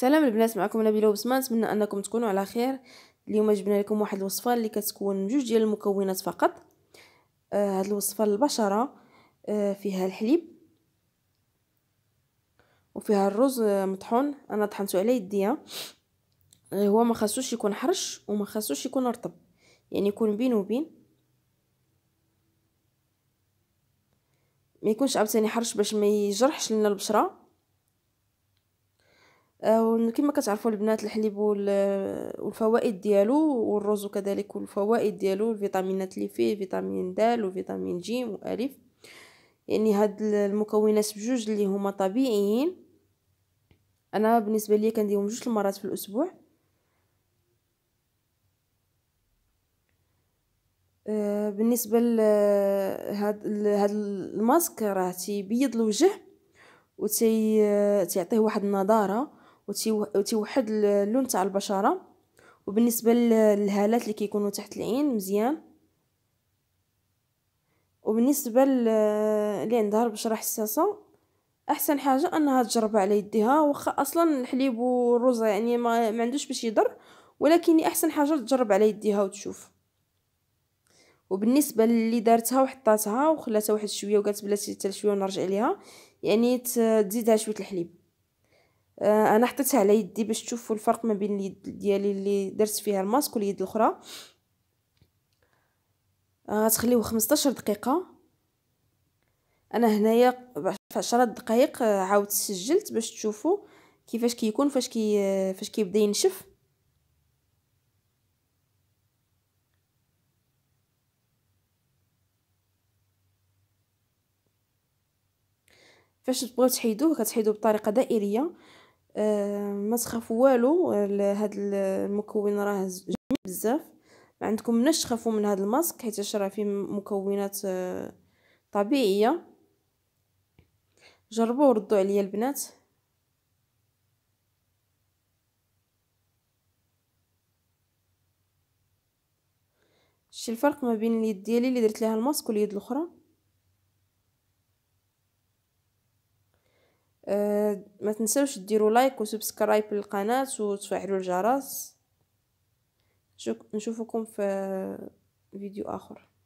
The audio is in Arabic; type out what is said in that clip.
سلام البنات معكم نبيله وبسمان نتمنى انكم تكونوا على خير اليوم جبنا لكم واحد الوصفه اللي كتكون من جوج ديال المكونات فقط آه الوصفه للبشره آه فيها الحليب وفيها الرز آه مطحون انا طحنته على يديا آه هو ما خاصوش يكون حرش وما خاصوش يكون رطب يعني يكون بين وبين ما يكونش عاوتاني حرش باش ما يجرحش لنا البشره آه، وكما كتعرفوا البنات الحليب والفوائد ديالو والرز وكذلك والفوائد ديالو الفيتامينات اللي فيه فيتامين د وفيتامين ج والف يعني هاد المكونات بجوج اللي هما طبيعيين انا بالنسبه ليا كنديرهم جوج المرات في الاسبوع آه، بالنسبه لهاد هاد الماسك راه تيبيض الوجه وتي تيعطيه واحد النضاره وتيوحد اللون تاع البشره وبالنسبه للهالات اللي كيكونوا تحت العين مزيان وبالنسبه اللي عندها البشره حساسه احسن حاجه انها تجربها على يديها واخا اصلا الحليب والرز يعني ما, ما عندوش باش يضر ولكن احسن حاجه تجرب على يديها وتشوف وبالنسبه اللي دارتها وحطاتها وخلاتها واحد شويه وقالت بلاتي حتى شويه ونرجع ليها يعني تزيدها شويه الحليب آه، انا حطيتها على يدي باش تشوفوا الفرق ما بين اليد ديالي اللي درت فيها الماسك واليد الاخرى غتخليوه آه، 15 دقيقه انا هنايا في 10 دقائق عاودت سجلت باش تشوفوا كيفاش كيكون فاش كي آه، فاش كيبدا ينشف فاش تبغيو تحيدوه كتحيدوه بطريقه دائريه آه، ما تخافوا والو هاد المكون راه جميل بزاف ما عندكم مناش تخافوا من هاد الماسك حيت راه فيه مكونات آه، طبيعيه جربوا وردوا عليا البنات شتي الفرق ما بين اليد ديالي اللي درت ليها الماسك واليد الاخرى أه ما تنساوش ديروا لايك وسبسكرايب للقناه وتفعلوا الجرس نشوفكم في فيديو اخر